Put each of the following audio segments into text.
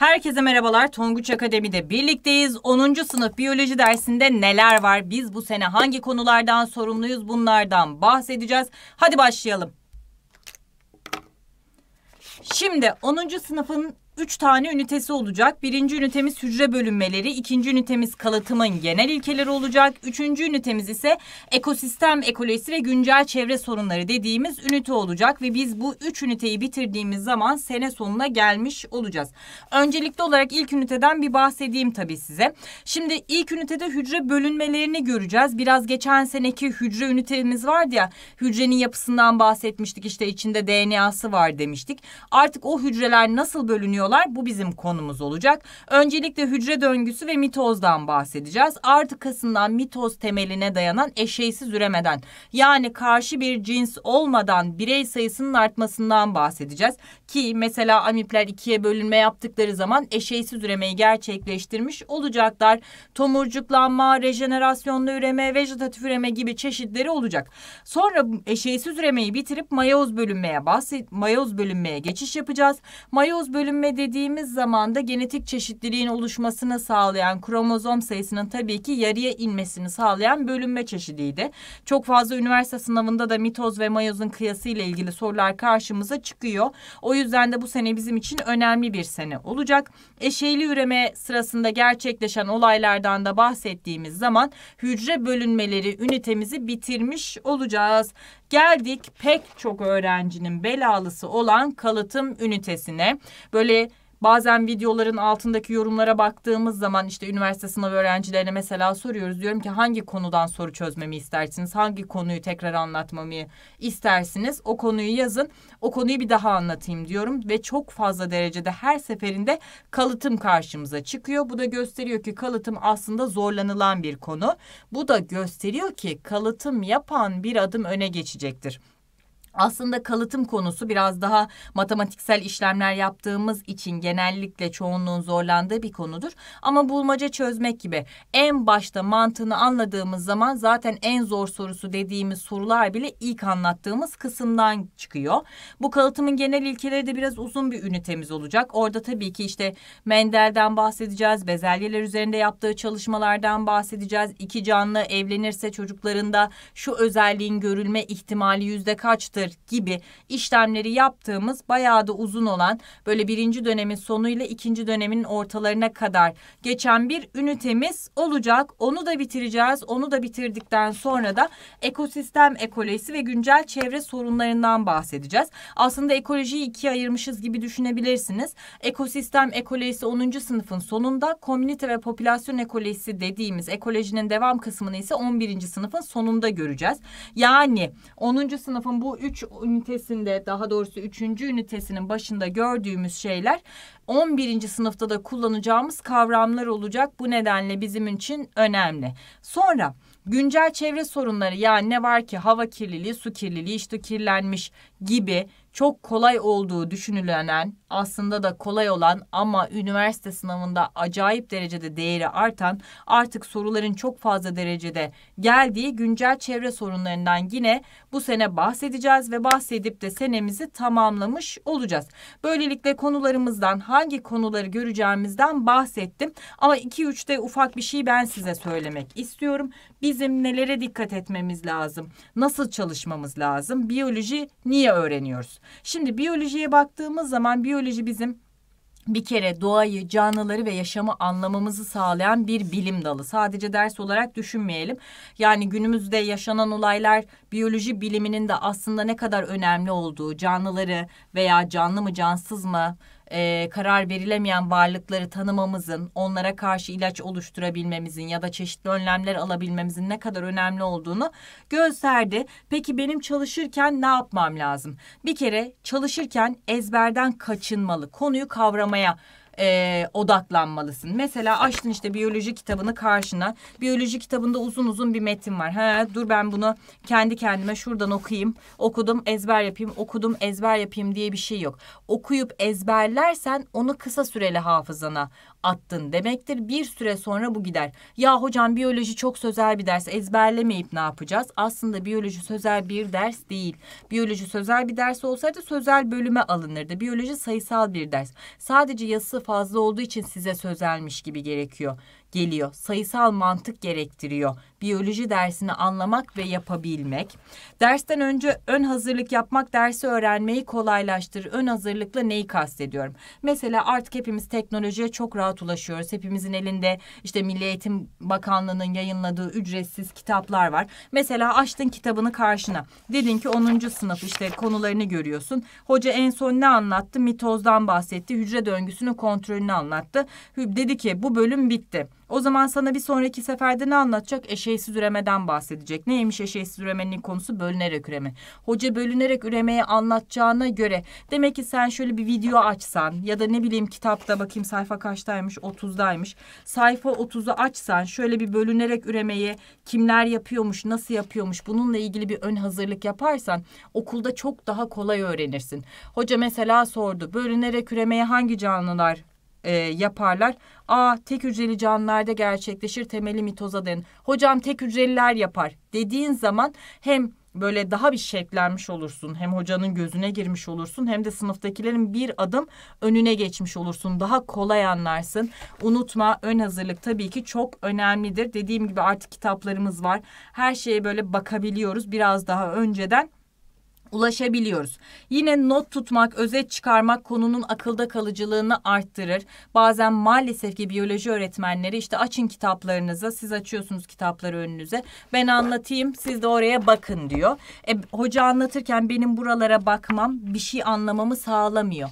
Herkese merhabalar. Tonguç Akademi'de birlikteyiz. 10. sınıf biyoloji dersinde neler var? Biz bu sene hangi konulardan sorumluyuz? Bunlardan bahsedeceğiz. Hadi başlayalım. Şimdi 10. sınıfın 3 tane ünitesi olacak. Birinci ünitemiz hücre bölünmeleri, ikinci ünitemiz kalıtımın genel ilkeleri olacak. Üçüncü ünitemiz ise ekosistem ekolojisi ve güncel çevre sorunları dediğimiz ünite olacak. Ve biz bu 3 üniteyi bitirdiğimiz zaman sene sonuna gelmiş olacağız. Öncelikli olarak ilk üniteden bir bahsedeyim tabii size. Şimdi ilk ünitede hücre bölünmelerini göreceğiz. Biraz geçen seneki hücre ünitemiz vardı ya hücrenin yapısından bahsetmiştik İşte içinde DNA'sı var demiştik. Artık o hücreler nasıl bölünüyor yapıyorlar. Bu bizim konumuz olacak. Öncelikle hücre döngüsü ve mitozdan bahsedeceğiz. Artıkasından mitoz temeline dayanan eşeysiz üremeden yani karşı bir cins olmadan birey sayısının artmasından bahsedeceğiz. Ki mesela amipler ikiye bölünme yaptıkları zaman eşeysiz üremeyi gerçekleştirmiş olacaklar. Tomurcuklanma, rejenerasyonlu üreme, vejetatif üreme gibi çeşitleri olacak. Sonra eşeysiz üremeyi bitirip mayoz bölünmeye bahset mayoz bölünmeye geçiş yapacağız. Mayoz bölünme dediğimiz zaman da genetik çeşitliliğin oluşmasını sağlayan kromozom sayısının tabii ki yarıya inmesini sağlayan bölünme çeşidiydi. Çok fazla üniversite sınavında da mitoz ve mayozun kıyası ile ilgili sorular karşımıza çıkıyor. O yüzden de bu sene bizim için önemli bir sene olacak. Eşeyli üreme sırasında gerçekleşen olaylardan da bahsettiğimiz zaman hücre bölünmeleri ünitemizi bitirmiş olacağız. Geldik pek çok öğrencinin belalısı olan kalıtım ünitesine. Böyle Bazen videoların altındaki yorumlara baktığımız zaman işte üniversite sınavı öğrencilerine mesela soruyoruz. Diyorum ki hangi konudan soru çözmemi istersiniz? Hangi konuyu tekrar anlatmamı istersiniz? O konuyu yazın. O konuyu bir daha anlatayım diyorum ve çok fazla derecede her seferinde kalıtım karşımıza çıkıyor. Bu da gösteriyor ki kalıtım aslında zorlanılan bir konu. Bu da gösteriyor ki kalıtım yapan bir adım öne geçecektir. Aslında kalıtım konusu biraz daha matematiksel işlemler yaptığımız için genellikle çoğunluğun zorlandığı bir konudur. Ama bulmaca çözmek gibi en başta mantığını anladığımız zaman zaten en zor sorusu dediğimiz sorular bile ilk anlattığımız kısımdan çıkıyor. Bu kalıtımın genel ilkeleri de biraz uzun bir ünitemiz olacak. Orada tabii ki işte Mendel'den bahsedeceğiz, bezelyeler üzerinde yaptığı çalışmalardan bahsedeceğiz. İki canlı evlenirse çocuklarında şu özelliğin görülme ihtimali yüzde kaçtır? yaptır gibi işlemleri yaptığımız bayağı da uzun olan böyle birinci dönemin sonuyla ikinci dönemin ortalarına kadar geçen bir ünitemiz olacak. Onu da bitireceğiz. Onu da bitirdikten sonra da ekosistem ekolojisi ve güncel çevre sorunlarından bahsedeceğiz. Aslında ekolojiyi ikiye ayırmışız gibi düşünebilirsiniz. Ekosistem ekolojisi 10. sınıfın sonunda, komünite ve popülasyon ekolojisi dediğimiz ekolojinin devam kısmını ise 11. sınıfın sonunda göreceğiz. Yani 10. sınıfın bu üç 3 ünitesinde daha doğrusu 3. ünitesinin başında gördüğümüz şeyler 11. sınıfta da kullanacağımız kavramlar olacak. Bu nedenle bizim için önemli. Sonra güncel çevre sorunları yani ne var ki hava kirliliği, su kirliliği, işte kirlenmiş gibi çok kolay olduğu düşünülen aslında da kolay olan ama üniversite sınavında acayip derecede değeri artan artık soruların çok fazla derecede geldiği güncel çevre sorunlarından yine bu sene bahsedeceğiz ve bahsedip de senemizi tamamlamış olacağız. Böylelikle konularımızdan hangi konuları göreceğimizden bahsettim ama 2-3'te ufak bir şey ben size söylemek istiyorum. Bir bizim nelere dikkat etmemiz lazım? Nasıl çalışmamız lazım? Biyoloji niye öğreniyoruz? Şimdi biyolojiye baktığımız zaman biyoloji bizim bir kere doğayı, canlıları ve yaşamı anlamamızı sağlayan bir bilim dalı. Sadece ders olarak düşünmeyelim. Yani günümüzde yaşanan olaylar biyoloji biliminin de aslında ne kadar önemli olduğu, canlıları veya canlı mı cansız mı e, karar verilemeyen varlıkları tanımamızın, onlara karşı ilaç oluşturabilmemizin ya da çeşitli önlemler alabilmemizin ne kadar önemli olduğunu gösterdi. Peki benim çalışırken ne yapmam lazım? Bir kere çalışırken ezberden kaçınmalı, konuyu kavramaya e, odaklanmalısın. Mesela açtın işte biyoloji kitabını karşına. Biyoloji kitabında uzun uzun bir metin var. Ha dur ben bunu kendi kendime şuradan okuyayım. Okudum ezber yapayım, okudum ezber yapayım diye bir şey yok. Okuyup ezberlersen onu kısa süreli hafızana attın demektir. Bir süre sonra bu gider. Ya hocam biyoloji çok sözel bir ders ezberlemeyip ne yapacağız? Aslında biyoloji sözel bir ders değil. Biyoloji sözel bir ders olsaydı sözel bölüme alınırdı. Biyoloji sayısal bir ders. Sadece yazısı fazla olduğu için size sözelmiş gibi gerekiyor geliyor. Sayısal mantık gerektiriyor. Biyoloji dersini anlamak ve yapabilmek. Dersten önce ön hazırlık yapmak dersi öğrenmeyi kolaylaştırır. Ön hazırlıkla neyi kastediyorum? Mesela artık hepimiz teknolojiye çok rahat ulaşıyoruz. Hepimizin elinde işte Milli Eğitim Bakanlığı'nın yayınladığı ücretsiz kitaplar var. Mesela açtın kitabını karşına. Dedin ki 10. sınıf işte konularını görüyorsun. Hoca en son ne anlattı? Mitozdan bahsetti. Hücre döngüsünün kontrolünü anlattı. Dedi ki bu bölüm bitti. O zaman sana bir sonraki seferde ne anlatacak? Eşeğsiz üremeden bahsedecek. Neymiş eşeğsiz üremenin konusu? Bölünerek üreme. Hoca bölünerek üremeyi anlatacağına göre demek ki sen şöyle bir video açsan ya da ne bileyim kitapta bakayım sayfa kaçtaymış? 30'daymış. Sayfa 30'u açsan şöyle bir bölünerek üremeyi kimler yapıyormuş, nasıl yapıyormuş bununla ilgili bir ön hazırlık yaparsan okulda çok daha kolay öğrenirsin. Hoca mesela sordu. Bölünerek üremeyi hangi canlılar e, yaparlar. Aa tek hücreli canlılarda gerçekleşir temeli mitoza denir. Hocam tek hücreliler yapar dediğin zaman hem böyle daha bir şeklenmiş olursun. Hem hocanın gözüne girmiş olursun hem de sınıftakilerin bir adım önüne geçmiş olursun. Daha kolay anlarsın. Unutma ön hazırlık tabii ki çok önemlidir. Dediğim gibi artık kitaplarımız var. Her şeye böyle bakabiliyoruz biraz daha önceden ulaşabiliyoruz. Yine not tutmak, özet çıkarmak konunun akılda kalıcılığını arttırır. Bazen maalesef ki biyoloji öğretmenleri işte açın kitaplarınızı, siz açıyorsunuz kitapları önünüze. Ben anlatayım, siz de oraya bakın diyor. E, hoca anlatırken benim buralara bakmam bir şey anlamamı sağlamıyor.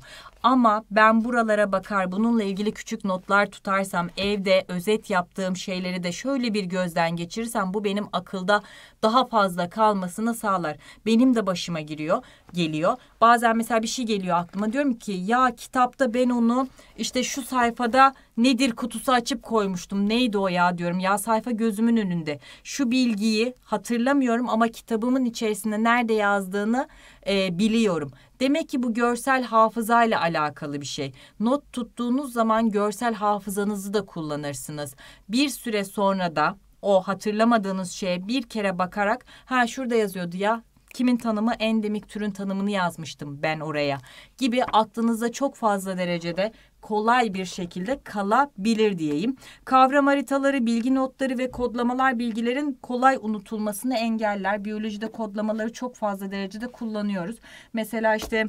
Ama ben buralara bakar bununla ilgili küçük notlar tutarsam evde özet yaptığım şeyleri de şöyle bir gözden geçirirsem bu benim akılda daha fazla kalmasını sağlar. Benim de başıma giriyor geliyor. Bazen mesela bir şey geliyor aklıma diyorum ki ya kitapta ben onu işte şu sayfada nedir kutusu açıp koymuştum. Neydi o ya diyorum. Ya sayfa gözümün önünde. Şu bilgiyi hatırlamıyorum ama kitabımın içerisinde nerede yazdığını e, biliyorum. Demek ki bu görsel hafızayla alakalı bir şey. Not tuttuğunuz zaman görsel hafızanızı da kullanırsınız. Bir süre sonra da o hatırlamadığınız şeye bir kere bakarak ha şurada yazıyordu ya kimin tanımı endemik türün tanımını yazmıştım ben oraya gibi aklınıza çok fazla derecede kolay bir şekilde kalabilir diyeyim. Kavram haritaları, bilgi notları ve kodlamalar bilgilerin kolay unutulmasını engeller. Biyolojide kodlamaları çok fazla derecede kullanıyoruz. Mesela işte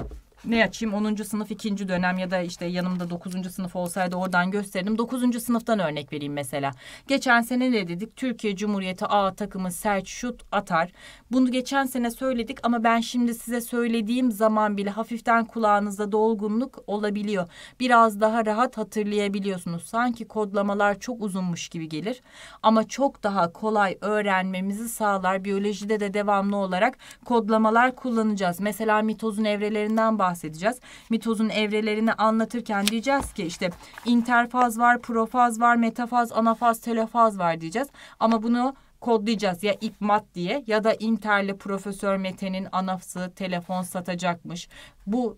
ne açayım 10. sınıf 2. dönem ya da işte yanımda 9. sınıf olsaydı oradan gösterdim. 9. sınıftan örnek vereyim mesela. Geçen sene ne dedik? Türkiye Cumhuriyeti A takımı sert şut atar. Bunu geçen sene söyledik ama ben şimdi size söylediğim zaman bile hafiften kulağınızda dolgunluk olabiliyor. Biraz daha daha rahat hatırlayabiliyorsunuz. Sanki kodlamalar çok uzunmuş gibi gelir ama çok daha kolay öğrenmemizi sağlar. Biyolojide de devamlı olarak kodlamalar kullanacağız. Mesela mitozun evrelerinden bahsedeceğiz. Mitozun evrelerini anlatırken diyeceğiz ki işte interfaz var, profaz var, metafaz, anafaz, telofaz var diyeceğiz. Ama bunu kodlayacağız ya ipmat diye ya da Inter'le Profesör Mete'nin anafsı telefon satacakmış. Bu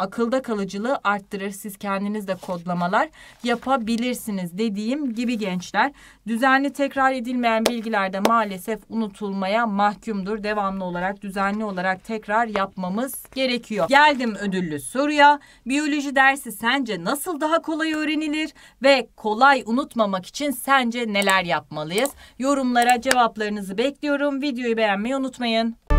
akılda kalıcılığı arttırır. Siz kendiniz de kodlamalar yapabilirsiniz dediğim gibi gençler. Düzenli tekrar edilmeyen bilgiler de maalesef unutulmaya mahkumdur. Devamlı olarak düzenli olarak tekrar yapmamız gerekiyor. Geldim ödüllü soruya. Biyoloji dersi sence nasıl daha kolay öğrenilir ve kolay unutmamak için sence neler yapmalıyız? Yorumlara cevaplarınızı bekliyorum. Videoyu beğenmeyi unutmayın.